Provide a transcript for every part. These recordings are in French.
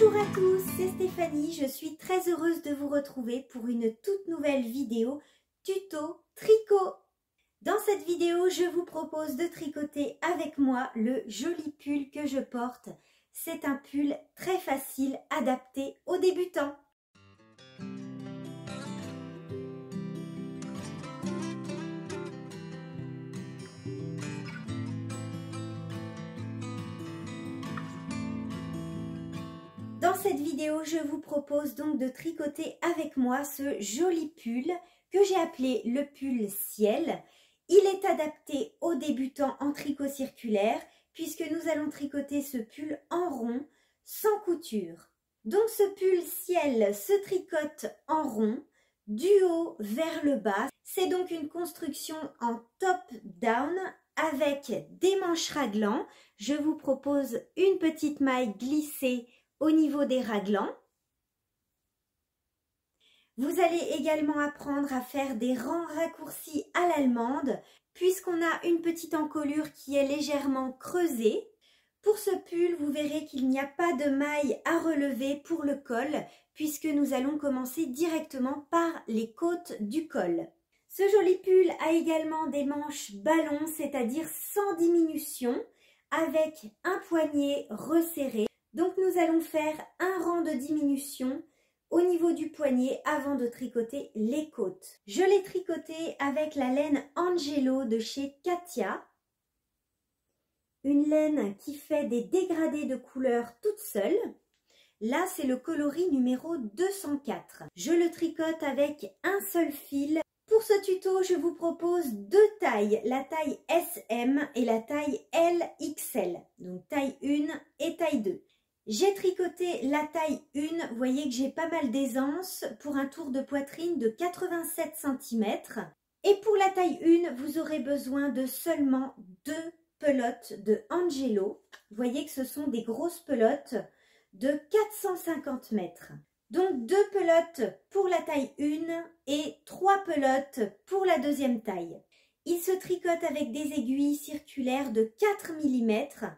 Bonjour à tous, c'est Stéphanie, je suis très heureuse de vous retrouver pour une toute nouvelle vidéo tuto tricot. Dans cette vidéo, je vous propose de tricoter avec moi le joli pull que je porte. C'est un pull très facile, adapté aux débutants. Dans cette vidéo, je vous propose donc de tricoter avec moi ce joli pull que j'ai appelé le pull ciel. Il est adapté aux débutants en tricot circulaire puisque nous allons tricoter ce pull en rond sans couture. Donc ce pull ciel se tricote en rond du haut vers le bas. C'est donc une construction en top-down avec des manches raglans. Je vous propose une petite maille glissée au niveau des raglans. Vous allez également apprendre à faire des rangs raccourcis à l'allemande puisqu'on a une petite encolure qui est légèrement creusée. Pour ce pull, vous verrez qu'il n'y a pas de maille à relever pour le col puisque nous allons commencer directement par les côtes du col. Ce joli pull a également des manches ballons, c'est-à-dire sans diminution, avec un poignet resserré. Donc nous allons faire un rang de diminution au niveau du poignet avant de tricoter les côtes. Je l'ai tricoté avec la laine Angelo de chez Katia. Une laine qui fait des dégradés de couleurs toute seule. Là, c'est le coloris numéro 204. Je le tricote avec un seul fil. Pour ce tuto, je vous propose deux tailles, la taille SM et la taille LXL, donc taille 1 et taille 2. J'ai tricoté la taille 1, vous voyez que j'ai pas mal d'aisance pour un tour de poitrine de 87 cm. Et pour la taille 1, vous aurez besoin de seulement deux pelotes de Angelo. Vous voyez que ce sont des grosses pelotes de 450 mètres. Donc deux pelotes pour la taille 1 et trois pelotes pour la deuxième taille. Il se tricote avec des aiguilles circulaires de 4 mm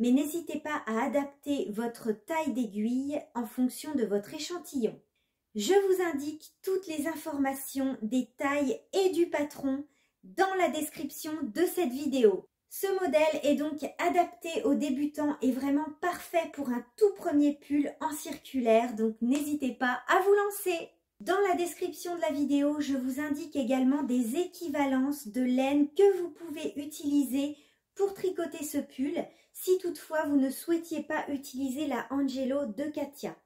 mais n'hésitez pas à adapter votre taille d'aiguille en fonction de votre échantillon. Je vous indique toutes les informations des tailles et du patron dans la description de cette vidéo. Ce modèle est donc adapté aux débutants et vraiment parfait pour un tout premier pull en circulaire, donc n'hésitez pas à vous lancer Dans la description de la vidéo, je vous indique également des équivalences de laine que vous pouvez utiliser pour tricoter ce pull si toutefois vous ne souhaitiez pas utiliser la Angelo de Katia.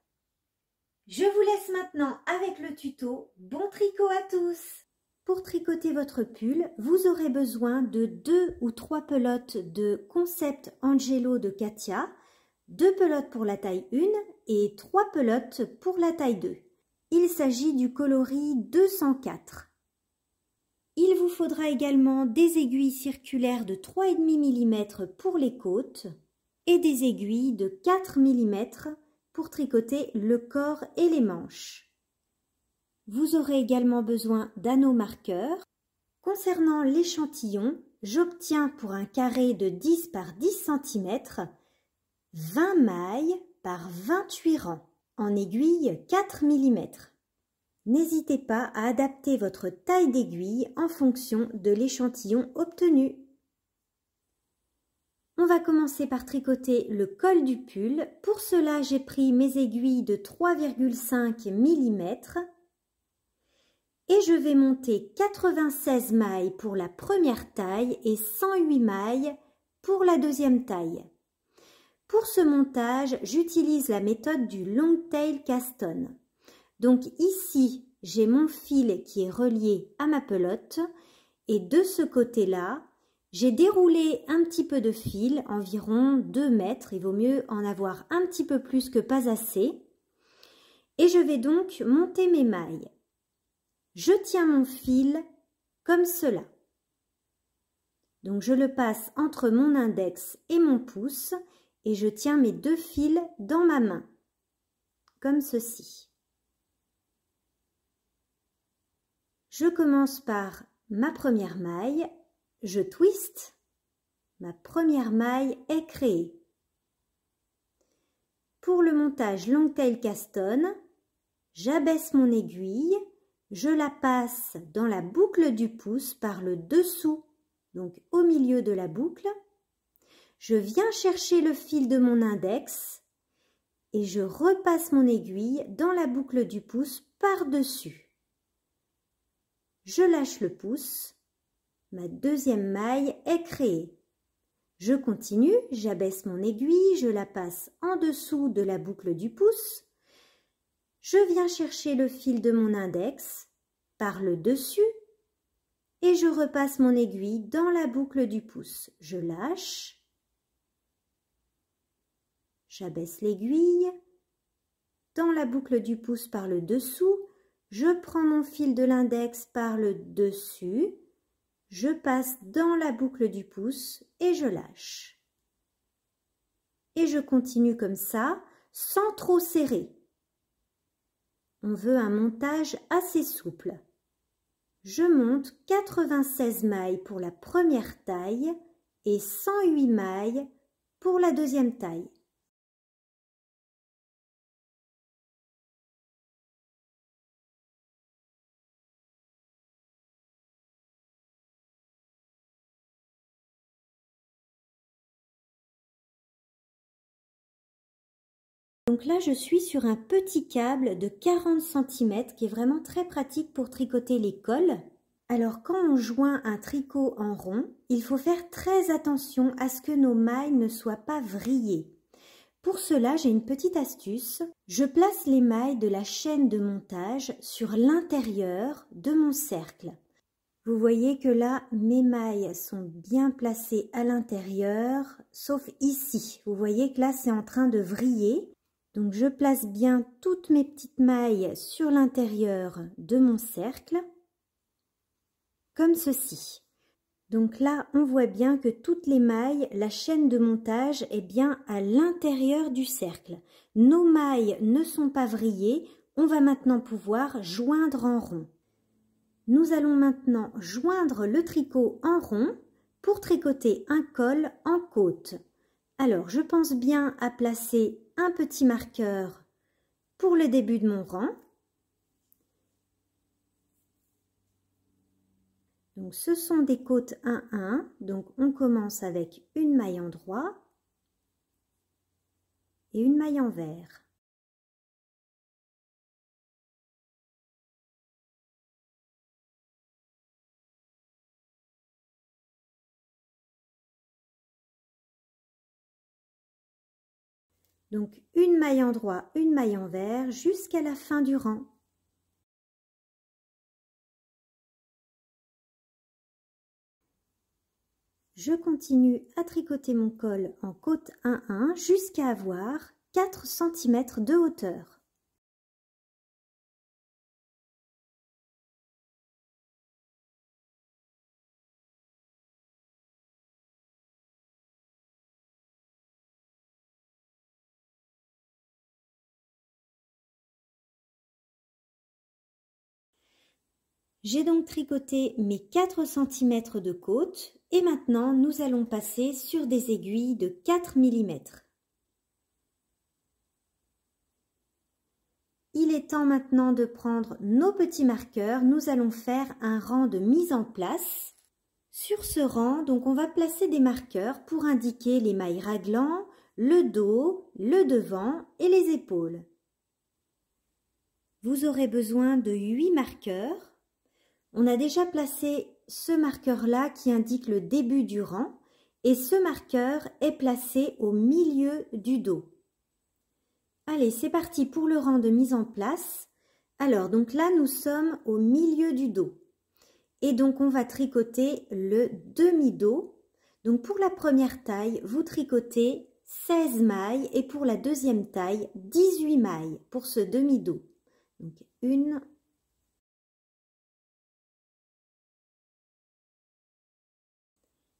Je vous laisse maintenant avec le tuto. Bon tricot à tous Pour tricoter votre pull, vous aurez besoin de deux ou trois pelotes de concept Angelo de Katia, deux pelotes pour la taille 1 et trois pelotes pour la taille 2. Il s'agit du coloris 204. Il vous faudra également des aiguilles circulaires de 3,5 mm pour les côtes et des aiguilles de 4 mm pour tricoter le corps et les manches. Vous aurez également besoin d'anneaux marqueurs. Concernant l'échantillon, j'obtiens pour un carré de 10 par 10 cm 20 mailles par 28 rangs en aiguille 4 mm. N'hésitez pas à adapter votre taille d'aiguille en fonction de l'échantillon obtenu. On va commencer par tricoter le col du pull. Pour cela, j'ai pris mes aiguilles de 3,5 mm et je vais monter 96 mailles pour la première taille et 108 mailles pour la deuxième taille. Pour ce montage, j'utilise la méthode du long tail caston. Donc ici, j'ai mon fil qui est relié à ma pelote et de ce côté-là, j'ai déroulé un petit peu de fil, environ 2 mètres, il vaut mieux en avoir un petit peu plus que pas assez. Et je vais donc monter mes mailles. Je tiens mon fil comme cela. Donc je le passe entre mon index et mon pouce et je tiens mes deux fils dans ma main, comme ceci. Je commence par ma première maille, je twiste, ma première maille est créée. Pour le montage long Tail Caston, j'abaisse mon aiguille, je la passe dans la boucle du pouce par le dessous, donc au milieu de la boucle. Je viens chercher le fil de mon index et je repasse mon aiguille dans la boucle du pouce par-dessus je lâche le pouce, ma deuxième maille est créée. Je continue, j'abaisse mon aiguille, je la passe en dessous de la boucle du pouce, je viens chercher le fil de mon index par le dessus et je repasse mon aiguille dans la boucle du pouce. Je lâche, j'abaisse l'aiguille dans la boucle du pouce par le dessous je prends mon fil de l'index par le dessus, je passe dans la boucle du pouce et je lâche. Et je continue comme ça, sans trop serrer. On veut un montage assez souple. Je monte 96 mailles pour la première taille et 108 mailles pour la deuxième taille. Donc là, je suis sur un petit câble de 40 cm qui est vraiment très pratique pour tricoter les cols. Alors quand on joint un tricot en rond, il faut faire très attention à ce que nos mailles ne soient pas vrillées. Pour cela, j'ai une petite astuce. Je place les mailles de la chaîne de montage sur l'intérieur de mon cercle. Vous voyez que là, mes mailles sont bien placées à l'intérieur, sauf ici. Vous voyez que là, c'est en train de vriller. Donc je place bien toutes mes petites mailles sur l'intérieur de mon cercle, comme ceci. Donc là, on voit bien que toutes les mailles, la chaîne de montage est bien à l'intérieur du cercle. Nos mailles ne sont pas vrillées, on va maintenant pouvoir joindre en rond. Nous allons maintenant joindre le tricot en rond pour tricoter un col en côte. Alors, je pense bien à placer un petit marqueur pour le début de mon rang. Donc ce sont des côtes 1-1, donc on commence avec une maille en droit et une maille en vert. Donc une maille en droit, une maille envers jusqu'à la fin du rang. Je continue à tricoter mon col en côte 1-1 jusqu'à avoir 4 cm de hauteur. J'ai donc tricoté mes 4 cm de côte et maintenant nous allons passer sur des aiguilles de 4 mm. Il est temps maintenant de prendre nos petits marqueurs. Nous allons faire un rang de mise en place. Sur ce rang, donc on va placer des marqueurs pour indiquer les mailles raglant, le dos, le devant et les épaules. Vous aurez besoin de 8 marqueurs on a déjà placé ce marqueur-là qui indique le début du rang et ce marqueur est placé au milieu du dos. Allez, c'est parti pour le rang de mise en place. Alors, donc là, nous sommes au milieu du dos. Et donc, on va tricoter le demi-dos. Donc, pour la première taille, vous tricotez 16 mailles et pour la deuxième taille, 18 mailles pour ce demi-dos. Donc, une.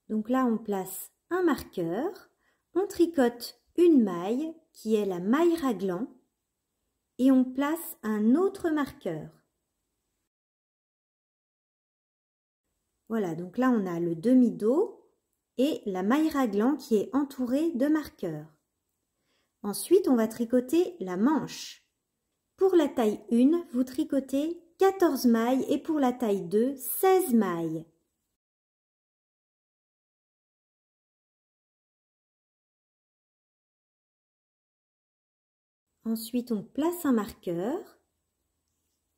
Donc là, on place un marqueur, on tricote une maille qui est la maille raglan et on place un autre marqueur. Voilà, donc là on a le demi-dos et la maille raglan qui est entourée de marqueurs. Ensuite, on va tricoter la manche. Pour la taille 1, vous tricotez 14 mailles et pour la taille 2, 16 mailles. Ensuite, on place un marqueur.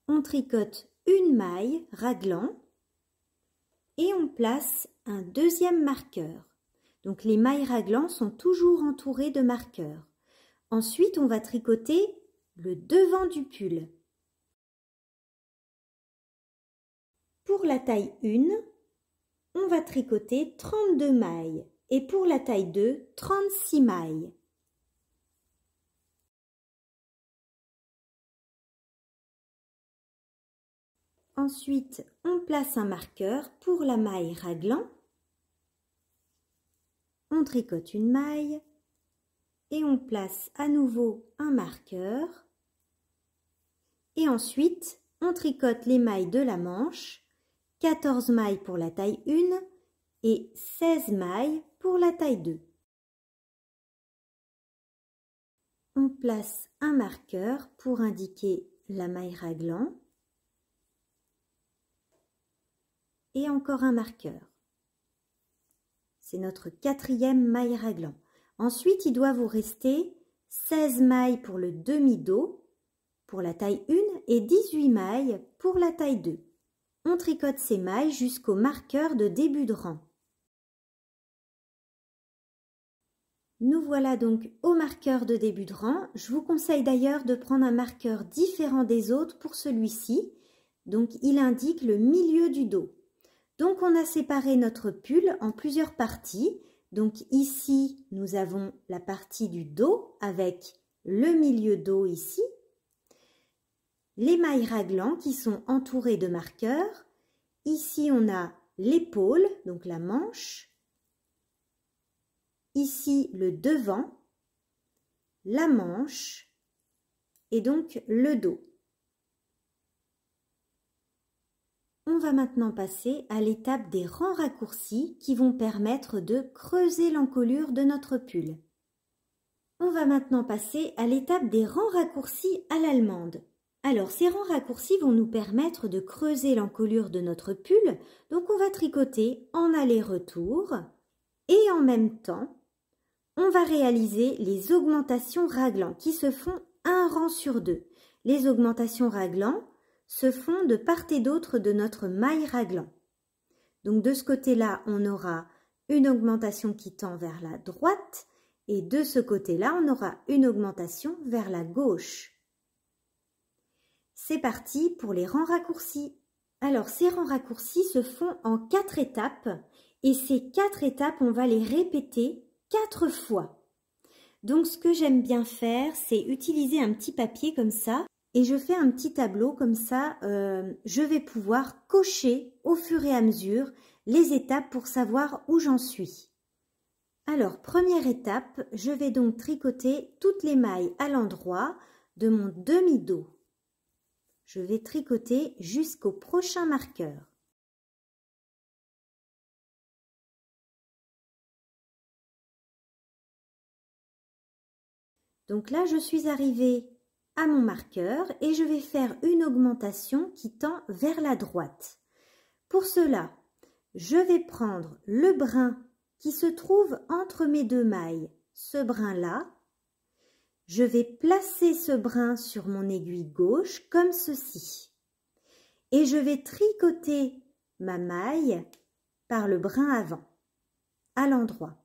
On tricote une maille raglan et on place un deuxième marqueur. Donc les mailles raglan sont toujours entourées de marqueurs. Ensuite, on va tricoter le devant du pull. Pour la taille 1, on va tricoter 32 mailles et pour la taille 2, 36 mailles. Ensuite, on place un marqueur pour la maille raglan. On tricote une maille et on place à nouveau un marqueur. Et ensuite, on tricote les mailles de la manche, 14 mailles pour la taille 1 et 16 mailles pour la taille 2. On place un marqueur pour indiquer la maille raglan. et encore un marqueur. C'est notre quatrième maille raglan. Ensuite, il doit vous rester 16 mailles pour le demi-dos, pour la taille 1 et 18 mailles pour la taille 2. On tricote ces mailles jusqu'au marqueur de début de rang. Nous voilà donc au marqueur de début de rang. Je vous conseille d'ailleurs de prendre un marqueur différent des autres pour celui-ci. Donc il indique le milieu du dos. Donc on a séparé notre pull en plusieurs parties. Donc ici, nous avons la partie du dos avec le milieu dos ici, les mailles raglans qui sont entourées de marqueurs. Ici, on a l'épaule, donc la manche. Ici, le devant, la manche et donc le dos. On va maintenant passer à l'étape des rangs raccourcis qui vont permettre de creuser l'encolure de notre pull. On va maintenant passer à l'étape des rangs raccourcis à l'allemande. Alors ces rangs raccourcis vont nous permettre de creuser l'encolure de notre pull, donc on va tricoter en aller-retour et en même temps on va réaliser les augmentations raglant qui se font un rang sur deux. Les augmentations raglant se font de part et d'autre de notre maille raglan. Donc de ce côté-là, on aura une augmentation qui tend vers la droite et de ce côté-là, on aura une augmentation vers la gauche. C'est parti pour les rangs raccourcis. Alors ces rangs raccourcis se font en quatre étapes et ces quatre étapes, on va les répéter quatre fois. Donc ce que j'aime bien faire, c'est utiliser un petit papier comme ça et je fais un petit tableau comme ça, euh, je vais pouvoir cocher au fur et à mesure les étapes pour savoir où j'en suis. Alors, première étape, je vais donc tricoter toutes les mailles à l'endroit de mon demi-dos. Je vais tricoter jusqu'au prochain marqueur. Donc là, je suis arrivée mon marqueur et je vais faire une augmentation qui tend vers la droite. Pour cela, je vais prendre le brin qui se trouve entre mes deux mailles, ce brin-là. Je vais placer ce brin sur mon aiguille gauche comme ceci. Et je vais tricoter ma maille par le brin avant, à l'endroit.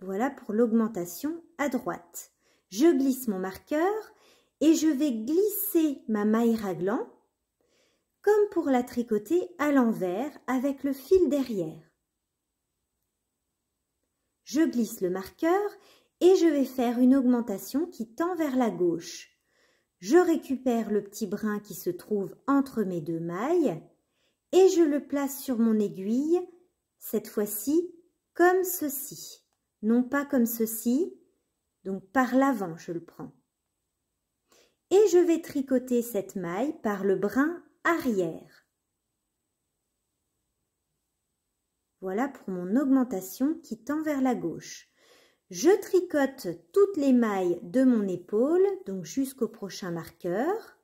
Voilà pour l'augmentation à droite je glisse mon marqueur et je vais glisser ma maille raglan comme pour la tricoter à l'envers avec le fil derrière. Je glisse le marqueur et je vais faire une augmentation qui tend vers la gauche. Je récupère le petit brin qui se trouve entre mes deux mailles et je le place sur mon aiguille, cette fois-ci comme ceci. Non pas comme ceci, donc par l'avant, je le prends. Et je vais tricoter cette maille par le brin arrière. Voilà pour mon augmentation qui tend vers la gauche. Je tricote toutes les mailles de mon épaule, donc jusqu'au prochain marqueur.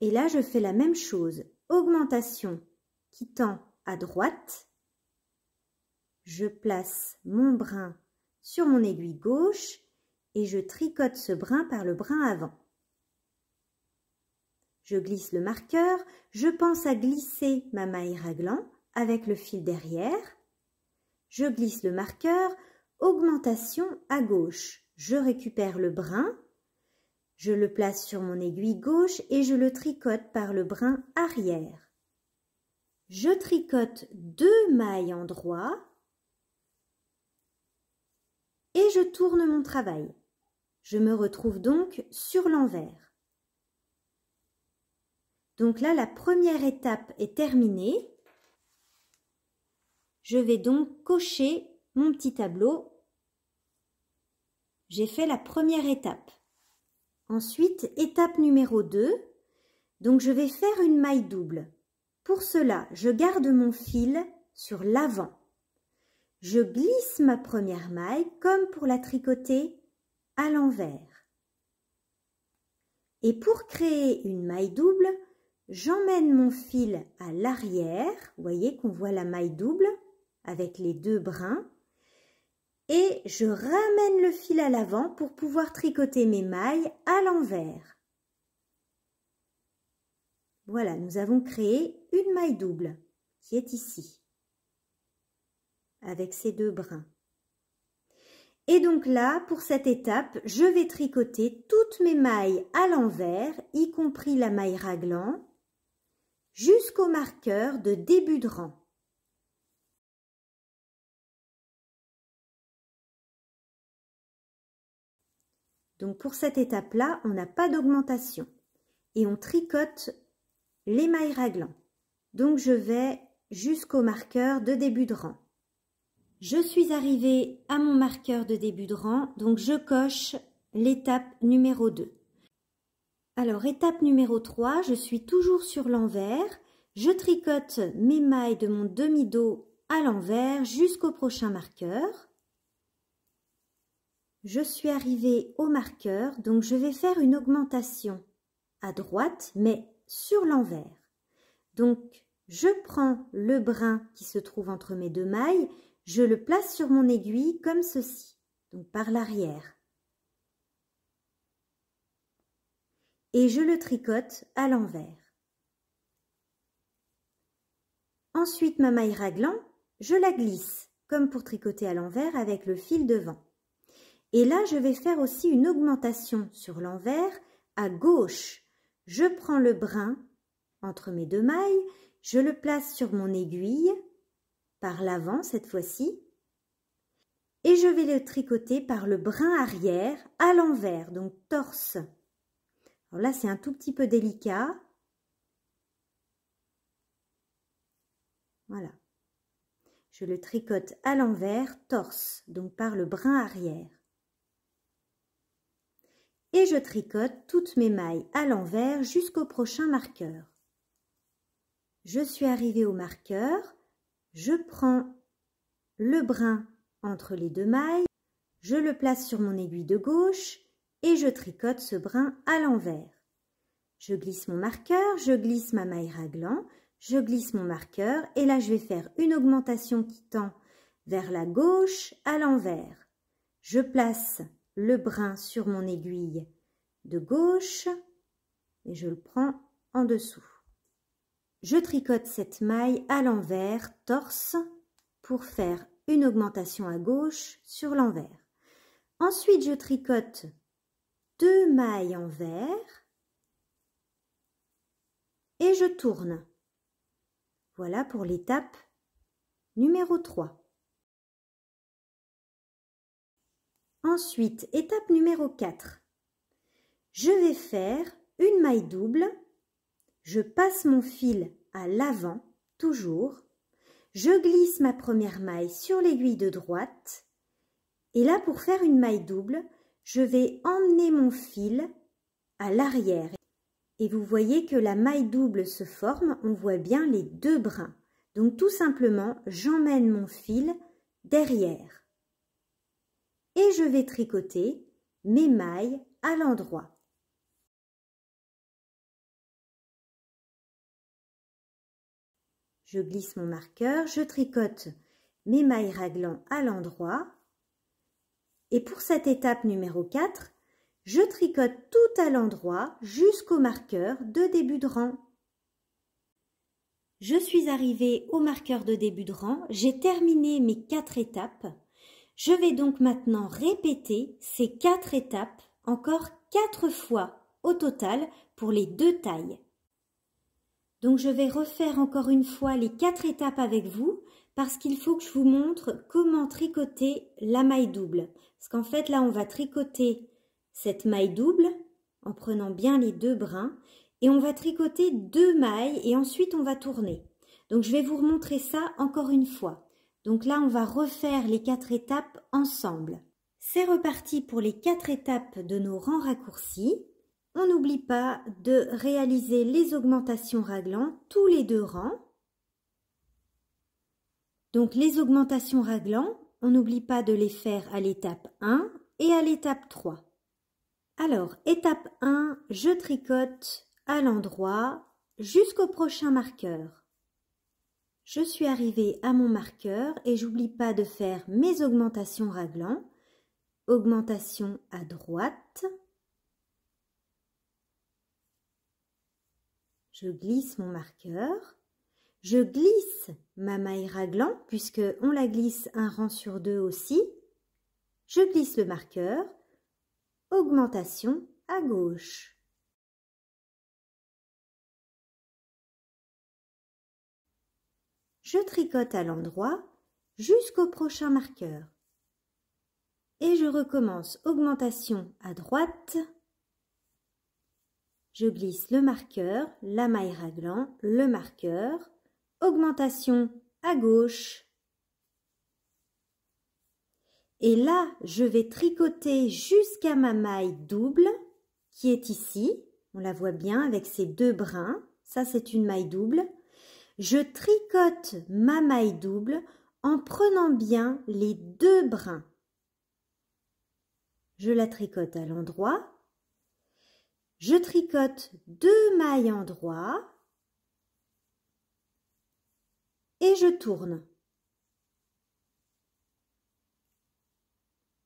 Et là, je fais la même chose. Augmentation qui tend à droite je place mon brin sur mon aiguille gauche et je tricote ce brin par le brin avant. Je glisse le marqueur, je pense à glisser ma maille raglan avec le fil derrière. Je glisse le marqueur, augmentation à gauche. Je récupère le brin, je le place sur mon aiguille gauche et je le tricote par le brin arrière. Je tricote deux mailles en droit et je tourne mon travail. Je me retrouve donc sur l'envers. Donc là, la première étape est terminée. Je vais donc cocher mon petit tableau. J'ai fait la première étape. Ensuite, étape numéro 2. Donc je vais faire une maille double. Pour cela, je garde mon fil sur l'avant. Je glisse ma première maille comme pour la tricoter à l'envers. Et pour créer une maille double, j'emmène mon fil à l'arrière. Vous voyez qu'on voit la maille double avec les deux brins. Et je ramène le fil à l'avant pour pouvoir tricoter mes mailles à l'envers. Voilà, nous avons créé une maille double qui est ici avec ces deux brins. Et donc là, pour cette étape, je vais tricoter toutes mes mailles à l'envers, y compris la maille raglan, jusqu'au marqueur de début de rang. Donc pour cette étape-là, on n'a pas d'augmentation et on tricote les mailles raglan. Donc je vais jusqu'au marqueur de début de rang. Je suis arrivée à mon marqueur de début de rang, donc je coche l'étape numéro 2. Alors étape numéro 3, je suis toujours sur l'envers, je tricote mes mailles de mon demi-dos à l'envers jusqu'au prochain marqueur. Je suis arrivée au marqueur, donc je vais faire une augmentation à droite, mais sur l'envers. Donc, je prends le brin qui se trouve entre mes deux mailles, je le place sur mon aiguille comme ceci, donc par l'arrière. Et je le tricote à l'envers. Ensuite, ma maille raglan, je la glisse, comme pour tricoter à l'envers avec le fil devant. Et là, je vais faire aussi une augmentation sur l'envers à gauche. Je prends le brin entre mes deux mailles, je le place sur mon aiguille par l'avant cette fois-ci. Et je vais le tricoter par le brin arrière à l'envers, donc torse. Alors là, c'est un tout petit peu délicat. Voilà. Je le tricote à l'envers, torse, donc par le brin arrière. Et je tricote toutes mes mailles à l'envers jusqu'au prochain marqueur. Je suis arrivée au marqueur. Je prends le brin entre les deux mailles, je le place sur mon aiguille de gauche et je tricote ce brin à l'envers. Je glisse mon marqueur, je glisse ma maille raglan, je glisse mon marqueur et là je vais faire une augmentation qui tend vers la gauche à l'envers. Je place le brin sur mon aiguille de gauche et je le prends en dessous. Je tricote cette maille à l'envers, torse, pour faire une augmentation à gauche sur l'envers. Ensuite, je tricote deux mailles envers et je tourne. Voilà pour l'étape numéro 3. Ensuite, étape numéro 4. Je vais faire une maille double je passe mon fil à l'avant, toujours. Je glisse ma première maille sur l'aiguille de droite. Et là, pour faire une maille double, je vais emmener mon fil à l'arrière. Et vous voyez que la maille double se forme, on voit bien les deux brins. Donc tout simplement, j'emmène mon fil derrière. Et je vais tricoter mes mailles à l'endroit. Je glisse mon marqueur, je tricote mes mailles raglan à l'endroit. Et pour cette étape numéro 4, je tricote tout à l'endroit jusqu'au marqueur de début de rang. Je suis arrivée au marqueur de début de rang, j'ai terminé mes quatre étapes. Je vais donc maintenant répéter ces quatre étapes encore quatre fois au total pour les deux tailles. Donc je vais refaire encore une fois les quatre étapes avec vous parce qu'il faut que je vous montre comment tricoter la maille double. Parce qu'en fait là on va tricoter cette maille double en prenant bien les deux brins et on va tricoter deux mailles et ensuite on va tourner. Donc je vais vous remontrer ça encore une fois. Donc là on va refaire les quatre étapes ensemble. C'est reparti pour les quatre étapes de nos rangs raccourcis. On n'oublie pas de réaliser les augmentations raglant tous les deux rangs. Donc les augmentations raglant, on n'oublie pas de les faire à l'étape 1 et à l'étape 3. Alors, étape 1, je tricote à l'endroit jusqu'au prochain marqueur. Je suis arrivée à mon marqueur et j'oublie pas de faire mes augmentations raglant. Augmentation à droite, Je glisse mon marqueur. Je glisse ma maille raglan, puisque on la glisse un rang sur deux aussi. Je glisse le marqueur. Augmentation à gauche. Je tricote à l'endroit jusqu'au prochain marqueur. Et je recommence augmentation à droite, je glisse le marqueur, la maille raglan, le marqueur, augmentation à gauche. Et là, je vais tricoter jusqu'à ma maille double qui est ici. On la voit bien avec ses deux brins. Ça, c'est une maille double. Je tricote ma maille double en prenant bien les deux brins. Je la tricote à l'endroit je tricote deux mailles en droit et je tourne.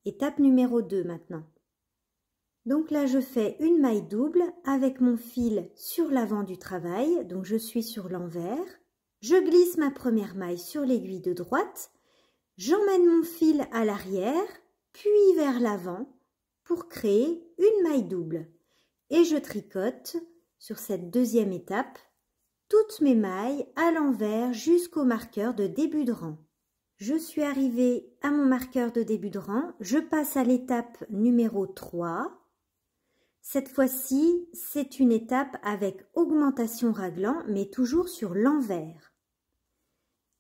Étape numéro 2 maintenant. Donc là, je fais une maille double avec mon fil sur l'avant du travail, donc je suis sur l'envers. Je glisse ma première maille sur l'aiguille de droite, j'emmène mon fil à l'arrière, puis vers l'avant pour créer une maille double et je tricote sur cette deuxième étape toutes mes mailles à l'envers jusqu'au marqueur de début de rang. Je suis arrivée à mon marqueur de début de rang, je passe à l'étape numéro 3. Cette fois-ci, c'est une étape avec augmentation raglan, mais toujours sur l'envers.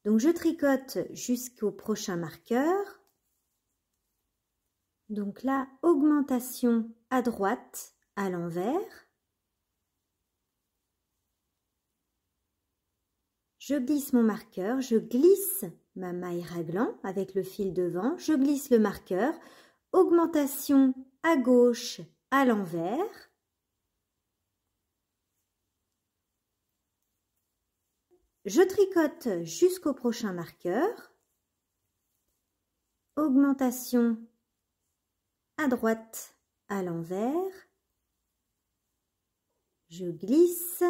Donc je tricote jusqu'au prochain marqueur. Donc là, augmentation à droite, à l'envers. Je glisse mon marqueur, je glisse ma maille raglan avec le fil devant, je glisse le marqueur, augmentation à gauche à l'envers. Je tricote jusqu'au prochain marqueur. Augmentation à droite à l'envers je glisse,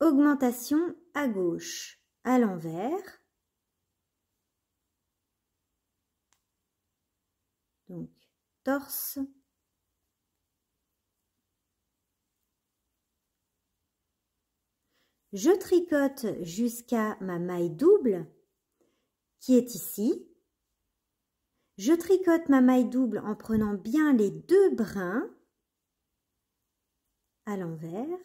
augmentation à gauche, à l'envers. Donc, torse. Je tricote jusqu'à ma maille double qui est ici. Je tricote ma maille double en prenant bien les deux brins l'envers,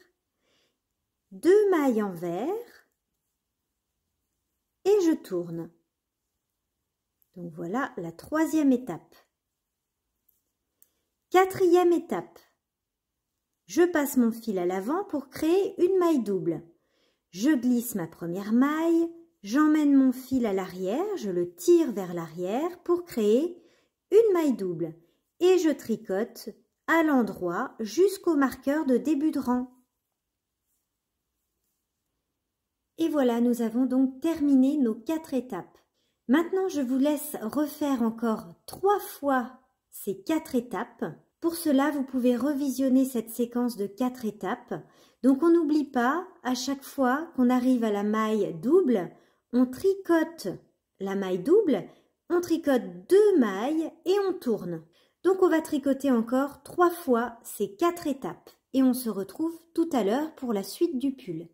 deux mailles envers et je tourne. Donc voilà la troisième étape. Quatrième étape. Je passe mon fil à l'avant pour créer une maille double. Je glisse ma première maille, j'emmène mon fil à l'arrière, je le tire vers l'arrière pour créer une maille double et je tricote à l'endroit jusqu'au marqueur de début de rang. Et voilà, nous avons donc terminé nos quatre étapes. Maintenant, je vous laisse refaire encore trois fois ces quatre étapes. Pour cela, vous pouvez revisionner cette séquence de quatre étapes. Donc, on n'oublie pas, à chaque fois qu'on arrive à la maille double, on tricote la maille double, on tricote deux mailles et on tourne. Donc on va tricoter encore trois fois ces quatre étapes et on se retrouve tout à l'heure pour la suite du pull.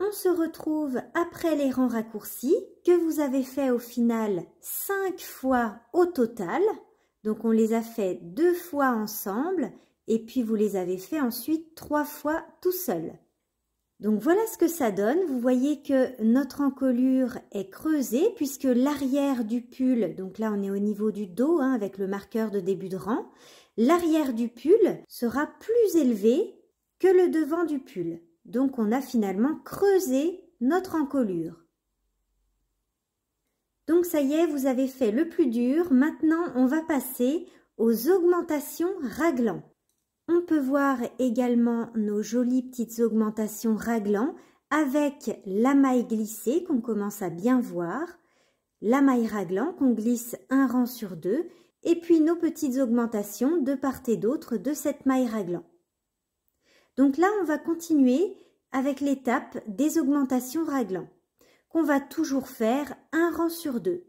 On se retrouve après les rangs raccourcis que vous avez fait au final cinq fois au total. Donc on les a fait deux fois ensemble et puis vous les avez fait ensuite trois fois tout seul. Donc voilà ce que ça donne. Vous voyez que notre encolure est creusée puisque l'arrière du pull, donc là on est au niveau du dos hein, avec le marqueur de début de rang, l'arrière du pull sera plus élevé que le devant du pull. Donc on a finalement creusé notre encolure. Donc ça y est, vous avez fait le plus dur. Maintenant, on va passer aux augmentations raglantes. On peut voir également nos jolies petites augmentations raglant avec la maille glissée qu'on commence à bien voir, la maille raglant qu'on glisse un rang sur deux et puis nos petites augmentations de part et d'autre de cette maille raglant. Donc là, on va continuer avec l'étape des augmentations raglant qu'on va toujours faire un rang sur deux.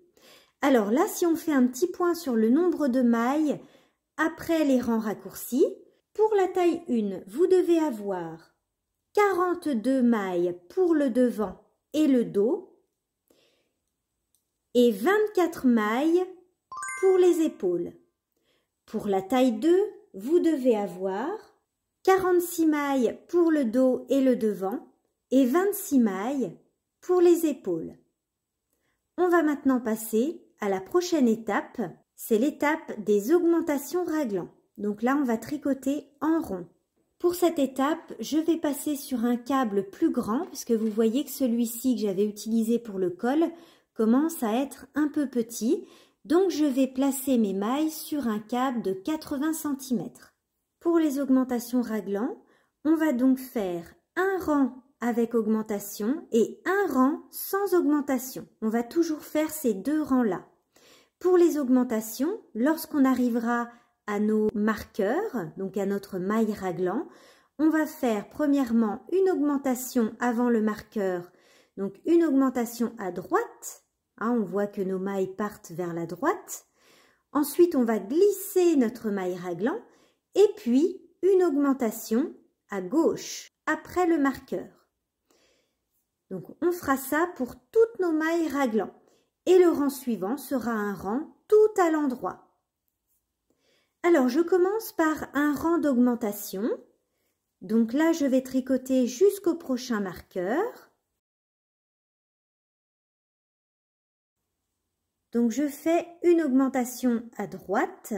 Alors là, si on fait un petit point sur le nombre de mailles après les rangs raccourcis, pour la taille 1, vous devez avoir 42 mailles pour le devant et le dos et 24 mailles pour les épaules. Pour la taille 2, vous devez avoir 46 mailles pour le dos et le devant et 26 mailles pour les épaules. On va maintenant passer à la prochaine étape, c'est l'étape des augmentations raglantes. Donc là, on va tricoter en rond. Pour cette étape, je vais passer sur un câble plus grand puisque vous voyez que celui-ci que j'avais utilisé pour le col commence à être un peu petit. Donc je vais placer mes mailles sur un câble de 80 cm. Pour les augmentations raglan, on va donc faire un rang avec augmentation et un rang sans augmentation. On va toujours faire ces deux rangs-là. Pour les augmentations, lorsqu'on arrivera nos marqueurs, donc à notre maille raglan, on va faire premièrement une augmentation avant le marqueur, donc une augmentation à droite, hein, on voit que nos mailles partent vers la droite, ensuite on va glisser notre maille raglan, et puis une augmentation à gauche, après le marqueur. Donc on fera ça pour toutes nos mailles raglan. Et le rang suivant sera un rang tout à l'endroit. Alors, je commence par un rang d'augmentation. Donc là, je vais tricoter jusqu'au prochain marqueur. Donc, je fais une augmentation à droite.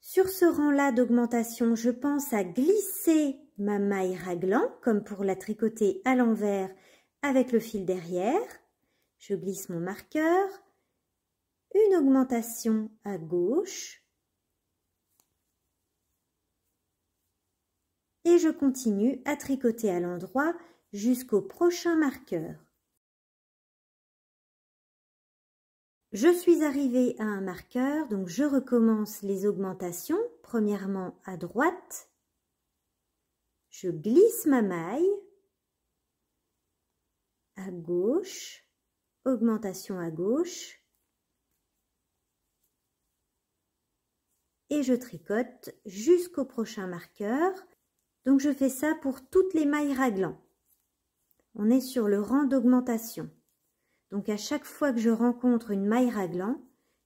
Sur ce rang-là d'augmentation, je pense à glisser ma maille raglan, comme pour la tricoter à l'envers avec le fil derrière. Je glisse mon marqueur. Une augmentation à gauche. Et je continue à tricoter à l'endroit jusqu'au prochain marqueur. Je suis arrivée à un marqueur, donc je recommence les augmentations. Premièrement à droite, je glisse ma maille à gauche, augmentation à gauche. Et je tricote jusqu'au prochain marqueur. Donc je fais ça pour toutes les mailles raglan. On est sur le rang d'augmentation. Donc à chaque fois que je rencontre une maille raglan,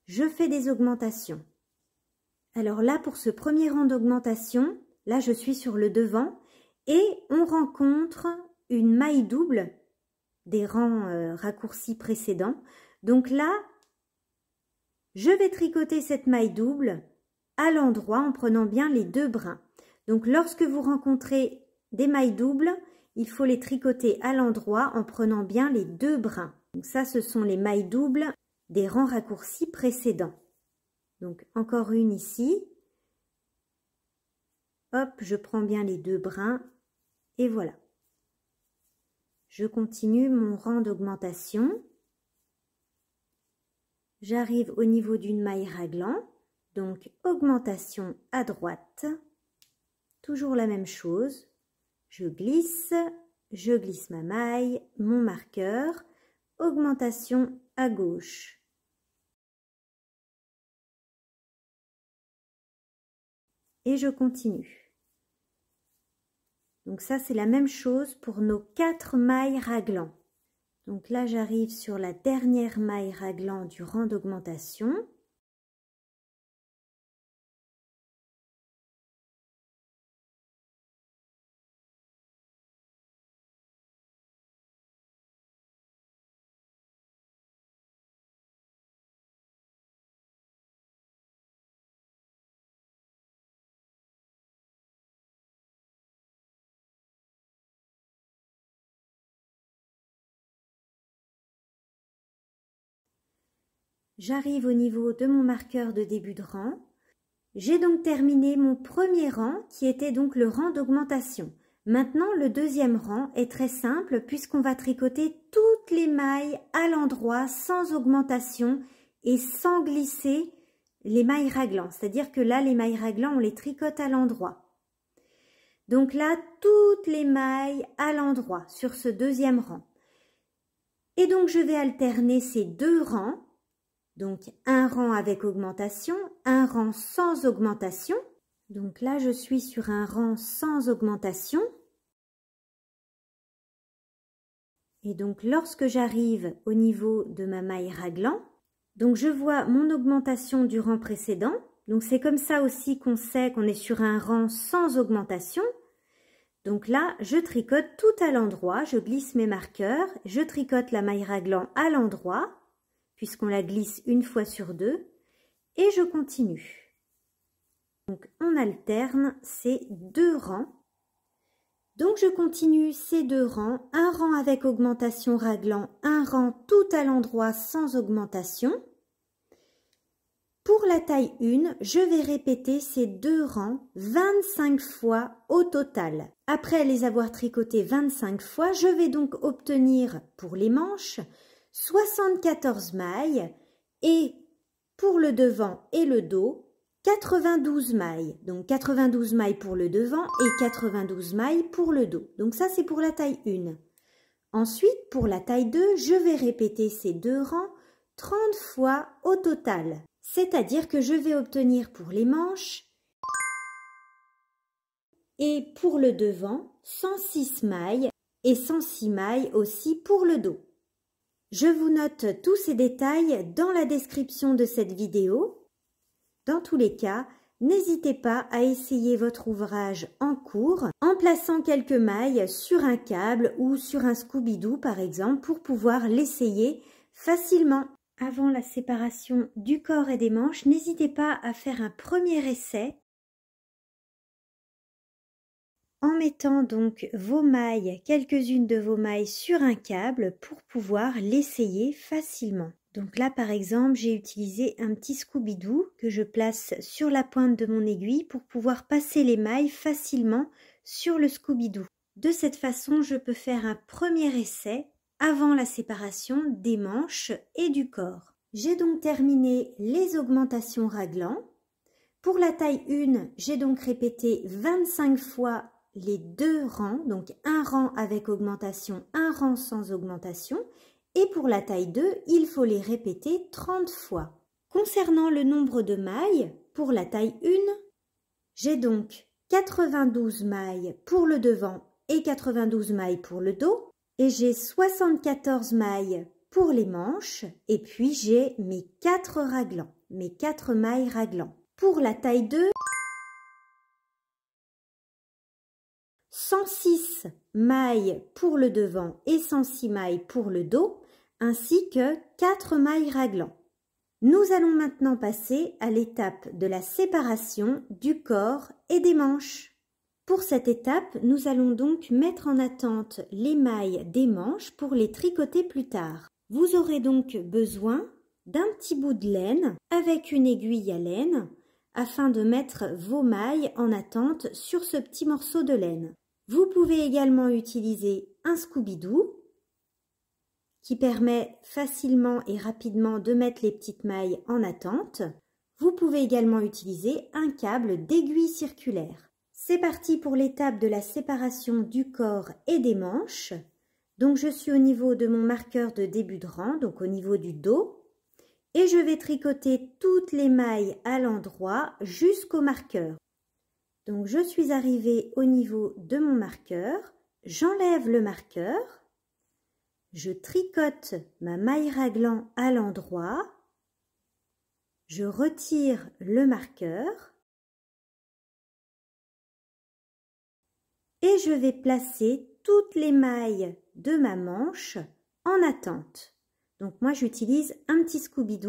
je fais des augmentations. Alors là, pour ce premier rang d'augmentation, là je suis sur le devant et on rencontre une maille double des rangs euh, raccourcis précédents. Donc là, je vais tricoter cette maille double à l'endroit en prenant bien les deux brins. Donc lorsque vous rencontrez des mailles doubles, il faut les tricoter à l'endroit en prenant bien les deux brins. Donc ça, ce sont les mailles doubles des rangs raccourcis précédents. Donc encore une ici. Hop, je prends bien les deux brins et voilà. Je continue mon rang d'augmentation. J'arrive au niveau d'une maille raglant, donc augmentation à droite. Toujours la même chose. Je glisse, je glisse ma maille, mon marqueur, augmentation à gauche. Et je continue. Donc ça, c'est la même chose pour nos quatre mailles raglan. Donc là, j'arrive sur la dernière maille raglan du rang d'augmentation. J'arrive au niveau de mon marqueur de début de rang. J'ai donc terminé mon premier rang qui était donc le rang d'augmentation. Maintenant, le deuxième rang est très simple puisqu'on va tricoter toutes les mailles à l'endroit sans augmentation et sans glisser les mailles raglan C'est-à-dire que là, les mailles raglan on les tricote à l'endroit. Donc là, toutes les mailles à l'endroit sur ce deuxième rang. Et donc, je vais alterner ces deux rangs donc un rang avec augmentation, un rang sans augmentation. Donc là, je suis sur un rang sans augmentation. Et donc lorsque j'arrive au niveau de ma maille raglan, donc je vois mon augmentation du rang précédent. Donc c'est comme ça aussi qu'on sait qu'on est sur un rang sans augmentation. Donc là, je tricote tout à l'endroit, je glisse mes marqueurs, je tricote la maille raglan à l'endroit puisqu'on la glisse une fois sur deux. Et je continue. Donc on alterne ces deux rangs. Donc je continue ces deux rangs, un rang avec augmentation raglant, un rang tout à l'endroit sans augmentation. Pour la taille 1, je vais répéter ces deux rangs 25 fois au total. Après les avoir tricotés 25 fois, je vais donc obtenir pour les manches 74 mailles et pour le devant et le dos 92 mailles. Donc 92 mailles pour le devant et 92 mailles pour le dos. Donc ça c'est pour la taille 1. Ensuite, pour la taille 2, je vais répéter ces deux rangs 30 fois au total. C'est-à-dire que je vais obtenir pour les manches et pour le devant 106 mailles et 106 mailles aussi pour le dos. Je vous note tous ces détails dans la description de cette vidéo. Dans tous les cas, n'hésitez pas à essayer votre ouvrage en cours en plaçant quelques mailles sur un câble ou sur un Scooby-Doo par exemple pour pouvoir l'essayer facilement. Avant la séparation du corps et des manches, n'hésitez pas à faire un premier essai en mettant donc vos mailles, quelques-unes de vos mailles sur un câble pour pouvoir l'essayer facilement. Donc là par exemple j'ai utilisé un petit scooby que je place sur la pointe de mon aiguille pour pouvoir passer les mailles facilement sur le scooby De cette façon je peux faire un premier essai avant la séparation des manches et du corps. J'ai donc terminé les augmentations raglan. Pour la taille 1, j'ai donc répété 25 fois les deux rangs, donc un rang avec augmentation, un rang sans augmentation, et pour la taille 2, il faut les répéter 30 fois. Concernant le nombre de mailles, pour la taille 1, j'ai donc 92 mailles pour le devant et 92 mailles pour le dos, et j'ai 74 mailles pour les manches, et puis j'ai mes 4 raglans, mes 4 mailles raglans. Pour la taille 2, 106 mailles pour le devant et 106 mailles pour le dos, ainsi que 4 mailles raglant. Nous allons maintenant passer à l'étape de la séparation du corps et des manches. Pour cette étape, nous allons donc mettre en attente les mailles des manches pour les tricoter plus tard. Vous aurez donc besoin d'un petit bout de laine avec une aiguille à laine afin de mettre vos mailles en attente sur ce petit morceau de laine. Vous pouvez également utiliser un Scooby-Doo qui permet facilement et rapidement de mettre les petites mailles en attente. Vous pouvez également utiliser un câble d'aiguille circulaire. C'est parti pour l'étape de la séparation du corps et des manches. Donc je suis au niveau de mon marqueur de début de rang, donc au niveau du dos. Et je vais tricoter toutes les mailles à l'endroit jusqu'au marqueur. Donc, je suis arrivée au niveau de mon marqueur. J'enlève le marqueur. Je tricote ma maille raglan à l'endroit. Je retire le marqueur. Et je vais placer toutes les mailles de ma manche en attente. Donc moi j'utilise un petit scooby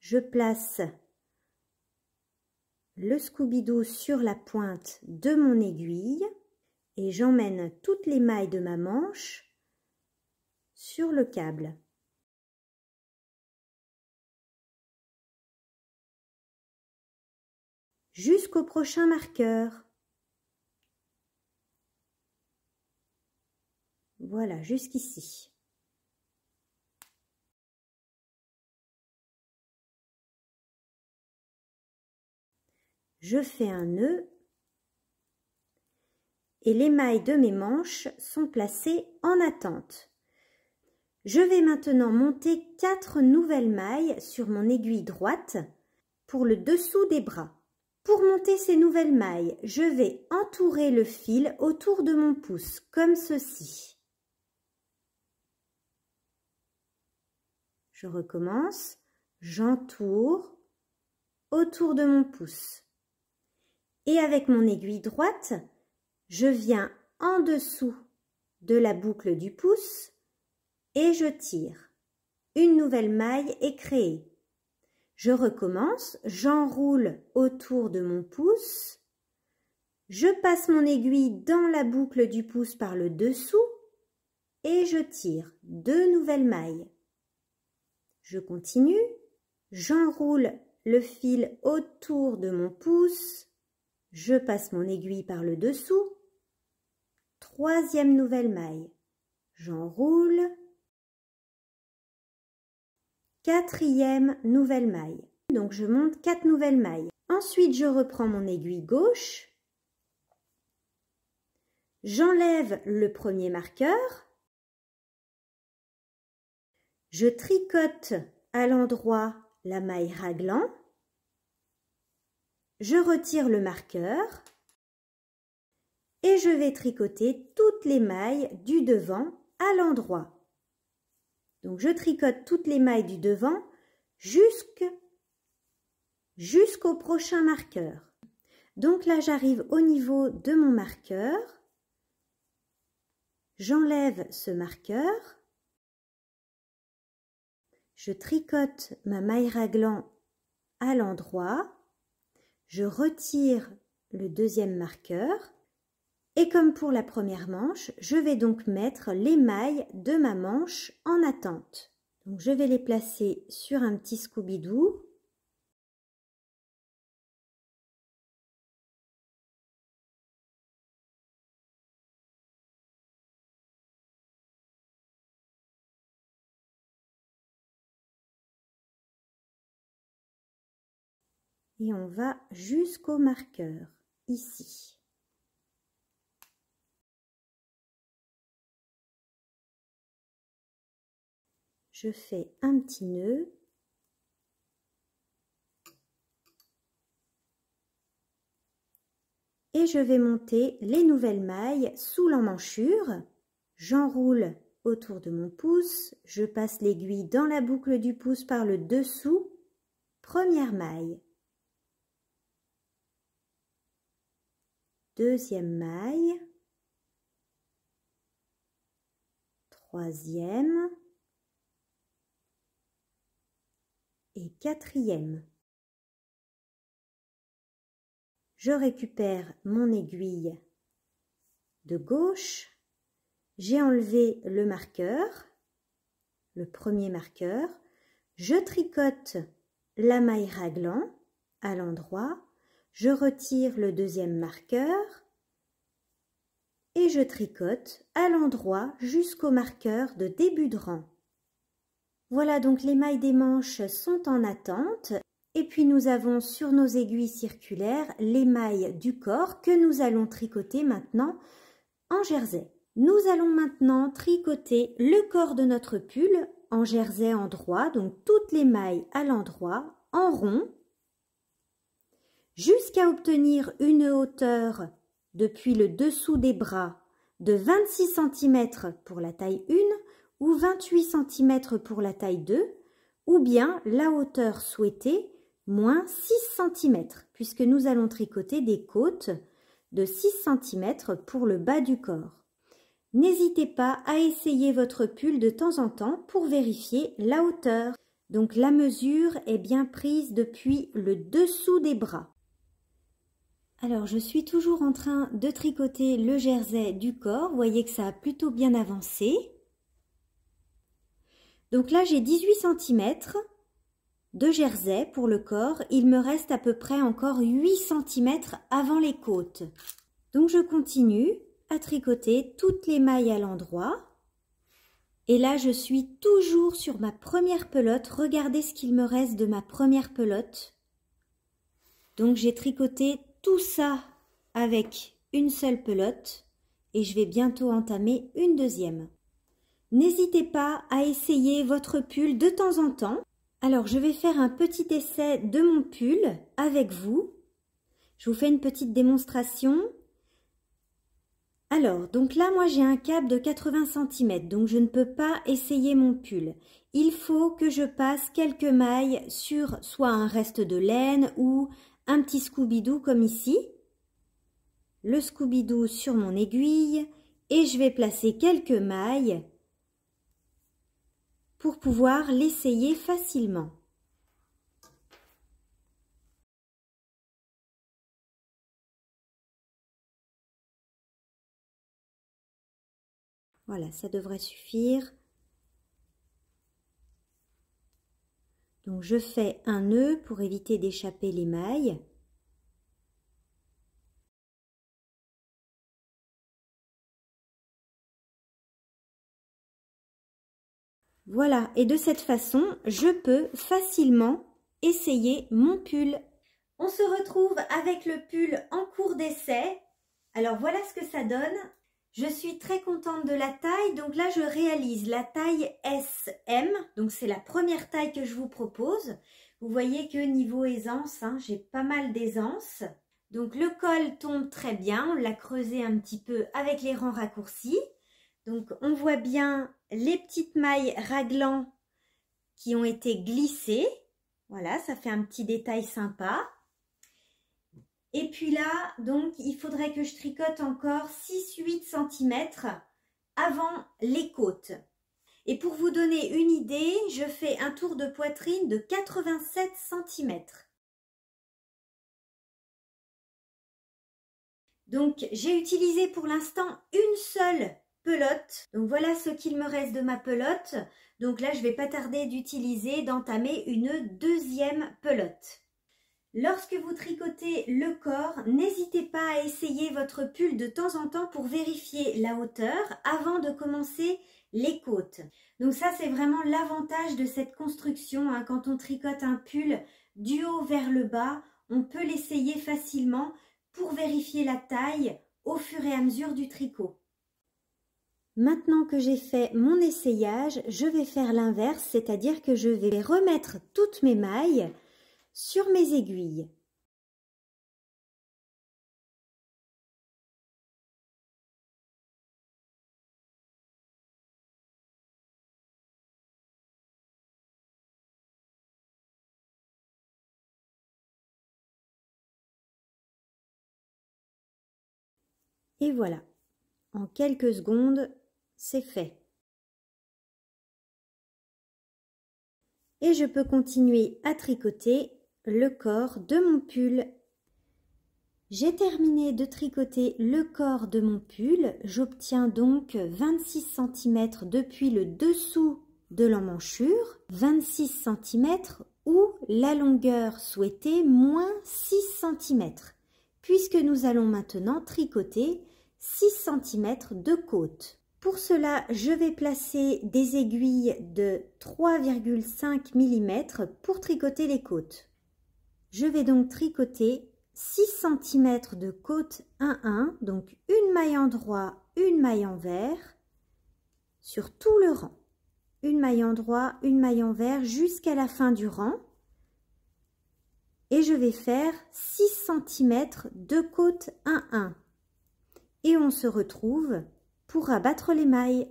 Je place le scooby sur la pointe de mon aiguille et j'emmène toutes les mailles de ma manche sur le câble. Jusqu'au prochain marqueur. Voilà, jusqu'ici. je fais un nœud et les mailles de mes manches sont placées en attente. Je vais maintenant monter quatre nouvelles mailles sur mon aiguille droite pour le dessous des bras. Pour monter ces nouvelles mailles, je vais entourer le fil autour de mon pouce comme ceci. Je recommence, j'entoure autour de mon pouce et avec mon aiguille droite, je viens en dessous de la boucle du pouce et je tire. Une nouvelle maille est créée. Je recommence, j'enroule autour de mon pouce, je passe mon aiguille dans la boucle du pouce par le dessous et je tire deux nouvelles mailles. Je continue, j'enroule le fil autour de mon pouce, je passe mon aiguille par le dessous. Troisième nouvelle maille. J'enroule. Quatrième nouvelle maille. Donc je monte quatre nouvelles mailles. Ensuite, je reprends mon aiguille gauche. J'enlève le premier marqueur. Je tricote à l'endroit la maille raglant. Je retire le marqueur et je vais tricoter toutes les mailles du devant à l'endroit. Donc je tricote toutes les mailles du devant jusqu'au prochain marqueur. Donc là j'arrive au niveau de mon marqueur. J'enlève ce marqueur. Je tricote ma maille raglan à l'endroit je retire le deuxième marqueur et comme pour la première manche, je vais donc mettre les mailles de ma manche en attente. je vais les placer sur un petit scooby et on va jusqu'au marqueur, ici. Je fais un petit nœud et je vais monter les nouvelles mailles sous l'emmanchure. J'enroule autour de mon pouce, je passe l'aiguille dans la boucle du pouce par le dessous, première maille. deuxième maille, troisième et quatrième. Je récupère mon aiguille de gauche. J'ai enlevé le marqueur, le premier marqueur. Je tricote la maille raglant à l'endroit je retire le deuxième marqueur et je tricote à l'endroit jusqu'au marqueur de début de rang. Voilà donc les mailles des manches sont en attente et puis nous avons sur nos aiguilles circulaires les mailles du corps que nous allons tricoter maintenant en jersey. Nous allons maintenant tricoter le corps de notre pull en jersey en droit, donc toutes les mailles à l'endroit, en rond, jusqu'à obtenir une hauteur depuis le dessous des bras de 26 cm pour la taille 1 ou 28 cm pour la taille 2 ou bien la hauteur souhaitée moins 6 cm puisque nous allons tricoter des côtes de 6 cm pour le bas du corps. N'hésitez pas à essayer votre pull de temps en temps pour vérifier la hauteur. Donc la mesure est bien prise depuis le dessous des bras. Alors je suis toujours en train de tricoter le jersey du corps. Vous voyez que ça a plutôt bien avancé. Donc là j'ai 18 cm de jersey pour le corps. Il me reste à peu près encore 8 cm avant les côtes. Donc je continue à tricoter toutes les mailles à l'endroit. Et là je suis toujours sur ma première pelote. Regardez ce qu'il me reste de ma première pelote. Donc j'ai tricoté ça avec une seule pelote et je vais bientôt entamer une deuxième. N'hésitez pas à essayer votre pull de temps en temps. Alors je vais faire un petit essai de mon pull avec vous. Je vous fais une petite démonstration. Alors, donc là, moi j'ai un cap de 80 cm, donc je ne peux pas essayer mon pull. Il faut que je passe quelques mailles sur soit un reste de laine ou un petit scooby comme ici, le scooby sur mon aiguille et je vais placer quelques mailles pour pouvoir l'essayer facilement. Voilà, ça devrait suffire. Donc je fais un nœud pour éviter d'échapper les mailles. Voilà, et de cette façon, je peux facilement essayer mon pull. On se retrouve avec le pull en cours d'essai. Alors voilà ce que ça donne. Je suis très contente de la taille, donc là je réalise la taille SM, donc c'est la première taille que je vous propose. Vous voyez que niveau aisance, hein, j'ai pas mal d'aisance. Donc le col tombe très bien, on l'a creusé un petit peu avec les rangs raccourcis. Donc on voit bien les petites mailles raglant qui ont été glissées. Voilà, ça fait un petit détail sympa. Et puis là, donc, il faudrait que je tricote encore 6-8 cm avant les côtes. Et pour vous donner une idée, je fais un tour de poitrine de 87 cm. Donc, j'ai utilisé pour l'instant une seule pelote. Donc, voilà ce qu'il me reste de ma pelote. Donc là, je ne vais pas tarder d'utiliser, d'entamer une deuxième pelote. Lorsque vous tricotez le corps, n'hésitez pas à essayer votre pull de temps en temps pour vérifier la hauteur avant de commencer les côtes. Donc ça c'est vraiment l'avantage de cette construction. Hein. Quand on tricote un pull du haut vers le bas, on peut l'essayer facilement pour vérifier la taille au fur et à mesure du tricot. Maintenant que j'ai fait mon essayage, je vais faire l'inverse, c'est-à-dire que je vais remettre toutes mes mailles sur mes aiguilles. Et voilà, en quelques secondes, c'est fait. Et je peux continuer à tricoter le corps de mon pull. J'ai terminé de tricoter le corps de mon pull. J'obtiens donc 26 cm depuis le dessous de l'emmanchure, 26 cm ou la longueur souhaitée moins 6 cm, puisque nous allons maintenant tricoter 6 cm de côte. Pour cela, je vais placer des aiguilles de 3,5 mm pour tricoter les côtes. Je vais donc tricoter 6 cm de côte 1-1, donc une maille endroit une maille envers, sur tout le rang. Une maille endroit une maille envers, jusqu'à la fin du rang. Et je vais faire 6 cm de côte 1-1. Et on se retrouve pour abattre les mailles.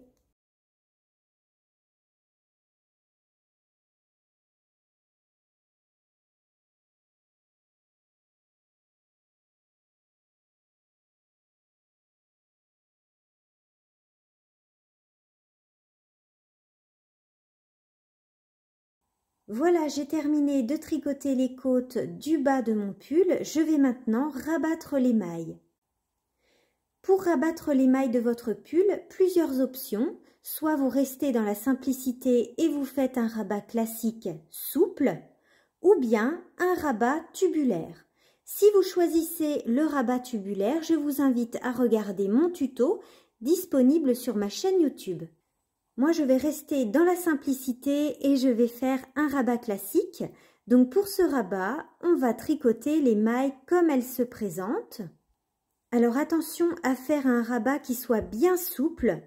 Voilà, j'ai terminé de tricoter les côtes du bas de mon pull. Je vais maintenant rabattre les mailles. Pour rabattre les mailles de votre pull, plusieurs options. Soit vous restez dans la simplicité et vous faites un rabat classique souple, ou bien un rabat tubulaire. Si vous choisissez le rabat tubulaire, je vous invite à regarder mon tuto disponible sur ma chaîne YouTube. Moi, je vais rester dans la simplicité et je vais faire un rabat classique. Donc pour ce rabat, on va tricoter les mailles comme elles se présentent. Alors attention à faire un rabat qui soit bien souple.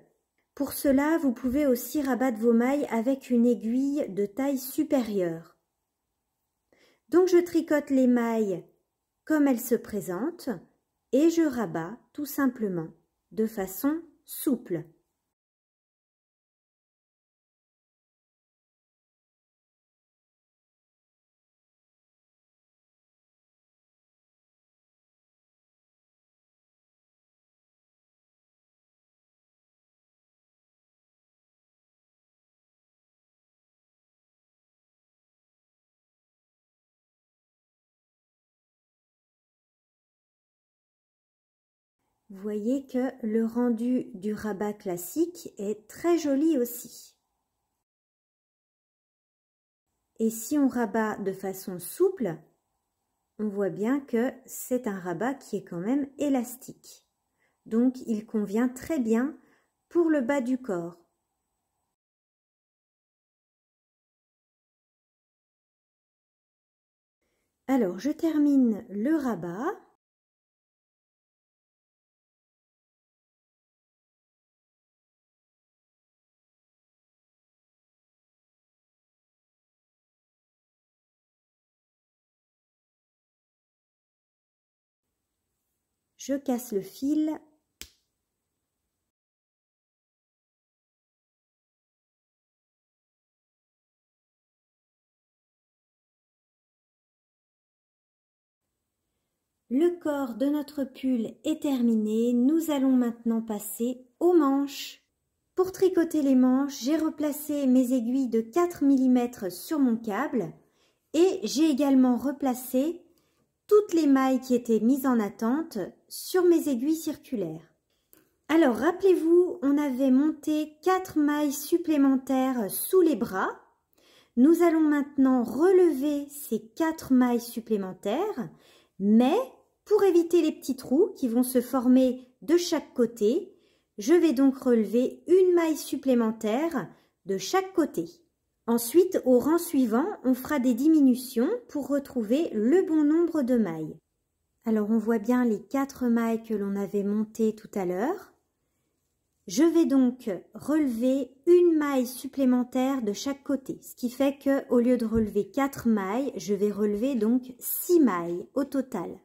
Pour cela, vous pouvez aussi rabattre vos mailles avec une aiguille de taille supérieure. Donc je tricote les mailles comme elles se présentent et je rabats tout simplement de façon souple. Vous voyez que le rendu du rabat classique est très joli aussi. Et si on rabat de façon souple, on voit bien que c'est un rabat qui est quand même élastique. Donc il convient très bien pour le bas du corps. Alors je termine le rabat. Je casse le fil. Le corps de notre pull est terminé, nous allons maintenant passer aux manches. Pour tricoter les manches, j'ai replacé mes aiguilles de 4 mm sur mon câble et j'ai également replacé toutes les mailles qui étaient mises en attente sur mes aiguilles circulaires. Alors rappelez-vous, on avait monté 4 mailles supplémentaires sous les bras. Nous allons maintenant relever ces 4 mailles supplémentaires, mais pour éviter les petits trous qui vont se former de chaque côté, je vais donc relever une maille supplémentaire de chaque côté. Ensuite, au rang suivant, on fera des diminutions pour retrouver le bon nombre de mailles. Alors on voit bien les 4 mailles que l'on avait montées tout à l'heure. Je vais donc relever une maille supplémentaire de chaque côté, ce qui fait que au lieu de relever 4 mailles, je vais relever donc 6 mailles au total.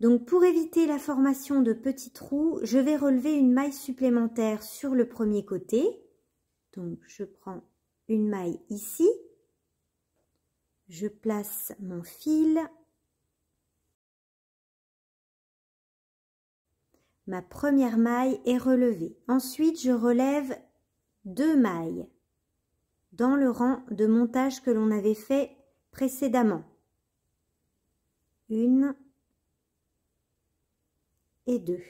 Donc pour éviter la formation de petits trous, je vais relever une maille supplémentaire sur le premier côté. Donc je prends une maille ici. Je place mon fil. Ma première maille est relevée. Ensuite, je relève deux mailles dans le rang de montage que l'on avait fait précédemment. Une et deux.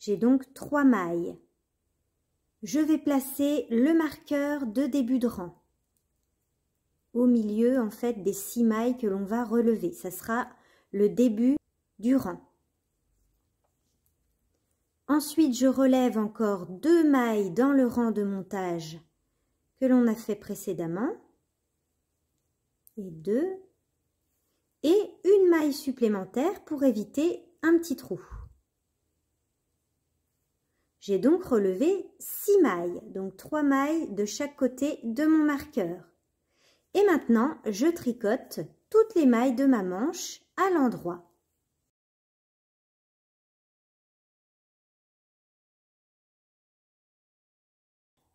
J'ai donc trois mailles je vais placer le marqueur de début de rang au milieu en fait des six mailles que l'on va relever. Ça sera le début du rang. Ensuite, je relève encore deux mailles dans le rang de montage que l'on a fait précédemment. Et deux. Et une maille supplémentaire pour éviter un petit trou. J'ai donc relevé 6 mailles, donc 3 mailles de chaque côté de mon marqueur. Et maintenant, je tricote toutes les mailles de ma manche à l'endroit.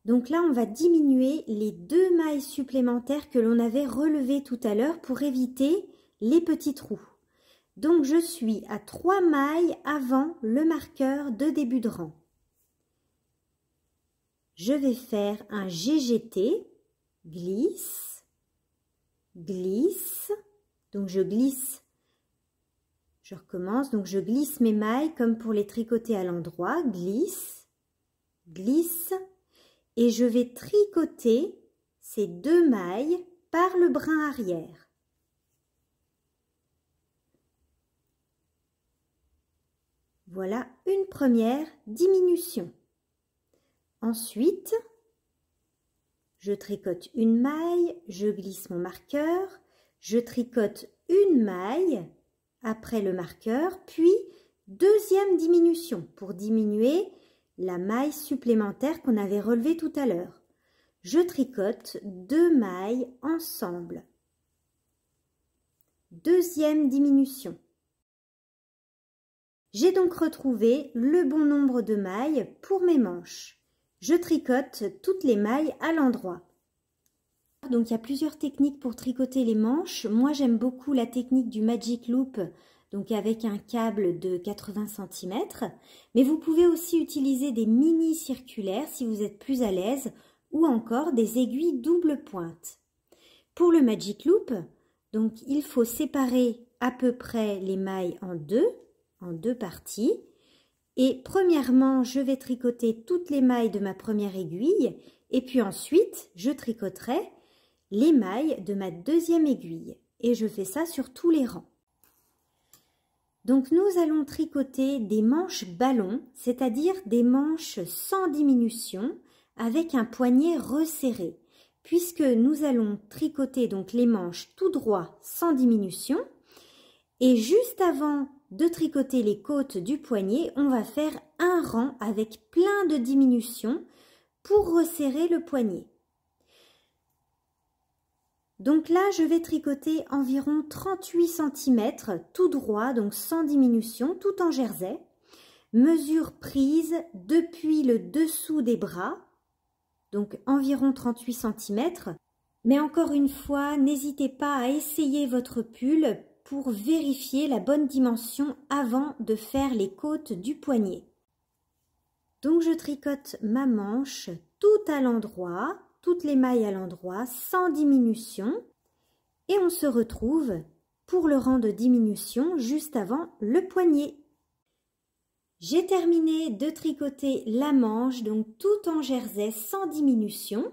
Donc là, on va diminuer les deux mailles supplémentaires que l'on avait relevées tout à l'heure pour éviter les petits trous. Donc je suis à 3 mailles avant le marqueur de début de rang je vais faire un GGT, glisse, glisse, donc je glisse, je recommence, donc je glisse mes mailles comme pour les tricoter à l'endroit, glisse, glisse, et je vais tricoter ces deux mailles par le brin arrière. Voilà une première diminution. Ensuite, je tricote une maille, je glisse mon marqueur, je tricote une maille après le marqueur, puis deuxième diminution pour diminuer la maille supplémentaire qu'on avait relevée tout à l'heure. Je tricote deux mailles ensemble. Deuxième diminution. J'ai donc retrouvé le bon nombre de mailles pour mes manches. Je tricote toutes les mailles à l'endroit. Donc il y a plusieurs techniques pour tricoter les manches. Moi j'aime beaucoup la technique du Magic Loop, donc avec un câble de 80 cm. Mais vous pouvez aussi utiliser des mini circulaires si vous êtes plus à l'aise ou encore des aiguilles double pointe. Pour le Magic Loop, donc il faut séparer à peu près les mailles en deux, en deux parties. Et premièrement, je vais tricoter toutes les mailles de ma première aiguille et puis ensuite, je tricoterai les mailles de ma deuxième aiguille. Et je fais ça sur tous les rangs. Donc nous allons tricoter des manches ballon, c'est-à-dire des manches sans diminution avec un poignet resserré. Puisque nous allons tricoter donc les manches tout droit sans diminution, et juste avant de tricoter les côtes du poignet, on va faire un rang avec plein de diminutions pour resserrer le poignet. Donc là, je vais tricoter environ 38 cm tout droit, donc sans diminution, tout en jersey. Mesure prise depuis le dessous des bras, donc environ 38 cm. Mais encore une fois, n'hésitez pas à essayer votre pull pour vérifier la bonne dimension avant de faire les côtes du poignet. Donc je tricote ma manche tout à l'endroit, toutes les mailles à l'endroit, sans diminution, et on se retrouve pour le rang de diminution juste avant le poignet. J'ai terminé de tricoter la manche, donc tout en jersey sans diminution.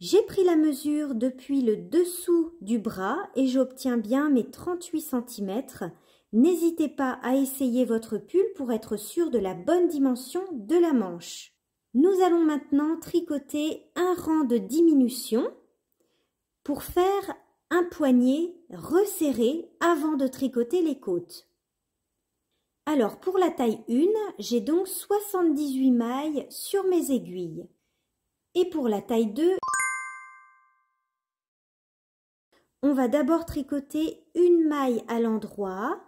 J'ai pris la mesure depuis le dessous du bras et j'obtiens bien mes 38 cm. N'hésitez pas à essayer votre pull pour être sûr de la bonne dimension de la manche. Nous allons maintenant tricoter un rang de diminution pour faire un poignet resserré avant de tricoter les côtes. Alors pour la taille 1, j'ai donc 78 mailles sur mes aiguilles. Et pour la taille 2, on va d'abord tricoter une maille à l'endroit,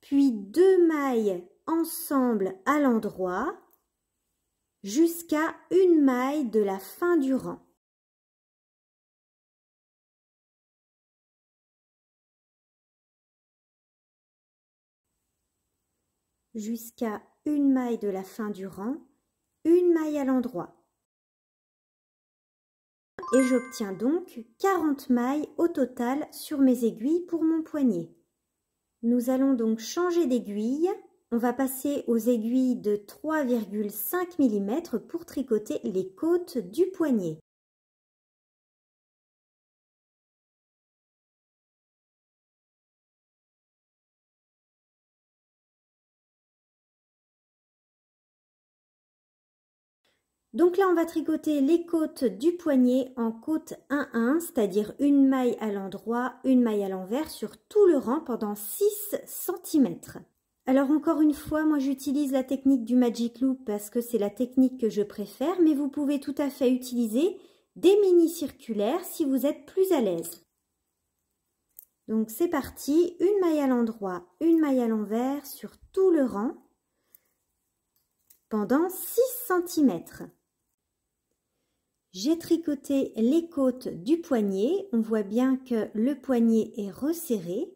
puis deux mailles ensemble à l'endroit, jusqu'à une maille de la fin du rang. Jusqu'à une maille de la fin du rang, une maille à l'endroit et j'obtiens donc 40 mailles au total sur mes aiguilles pour mon poignet. Nous allons donc changer d'aiguille. On va passer aux aiguilles de 3,5 mm pour tricoter les côtes du poignet. Donc là, on va tricoter les côtes du poignet en côte 1-1, c'est-à-dire une maille à l'endroit, une maille à l'envers sur tout le rang pendant 6 cm. Alors encore une fois, moi j'utilise la technique du Magic Loop parce que c'est la technique que je préfère, mais vous pouvez tout à fait utiliser des mini-circulaires si vous êtes plus à l'aise. Donc c'est parti, une maille à l'endroit, une maille à l'envers sur tout le rang pendant 6 cm. J'ai tricoté les côtes du poignet. On voit bien que le poignet est resserré.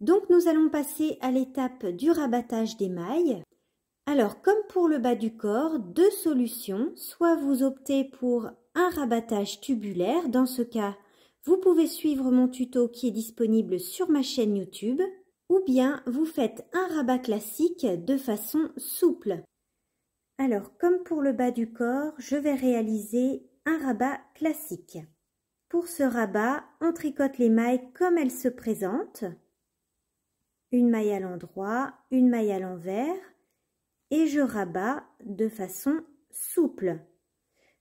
Donc nous allons passer à l'étape du rabattage des mailles. Alors comme pour le bas du corps, deux solutions. Soit vous optez pour un rabattage tubulaire. Dans ce cas, vous pouvez suivre mon tuto qui est disponible sur ma chaîne YouTube. Ou bien vous faites un rabat classique de façon souple. Alors, comme pour le bas du corps, je vais réaliser un rabat classique. Pour ce rabat, on tricote les mailles comme elles se présentent. Une maille à l'endroit, une maille à l'envers et je rabats de façon souple.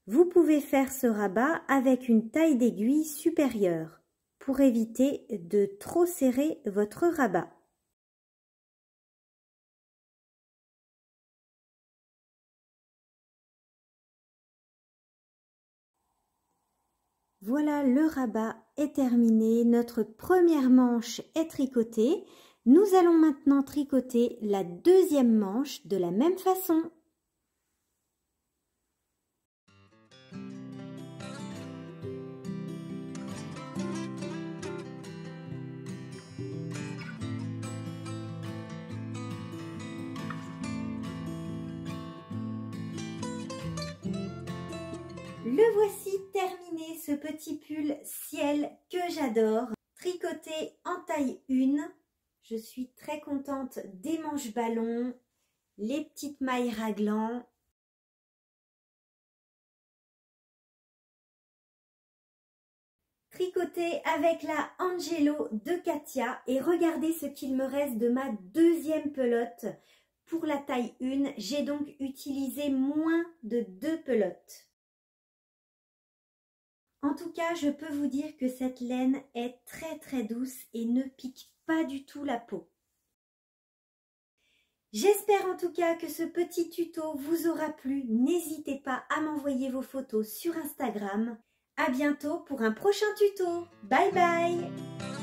Vous pouvez faire ce rabat avec une taille d'aiguille supérieure pour éviter de trop serrer votre rabat. Voilà, le rabat est terminé. Notre première manche est tricotée. Nous allons maintenant tricoter la deuxième manche de la même façon. Le voici terminé, ce petit pull ciel que j'adore, tricoté en taille 1. Je suis très contente des manches ballons, les petites mailles raglan. Tricoté avec la Angelo de Katia et regardez ce qu'il me reste de ma deuxième pelote. Pour la taille 1, j'ai donc utilisé moins de deux pelotes. En tout cas, je peux vous dire que cette laine est très très douce et ne pique pas du tout la peau. J'espère en tout cas que ce petit tuto vous aura plu. N'hésitez pas à m'envoyer vos photos sur Instagram. A bientôt pour un prochain tuto. Bye bye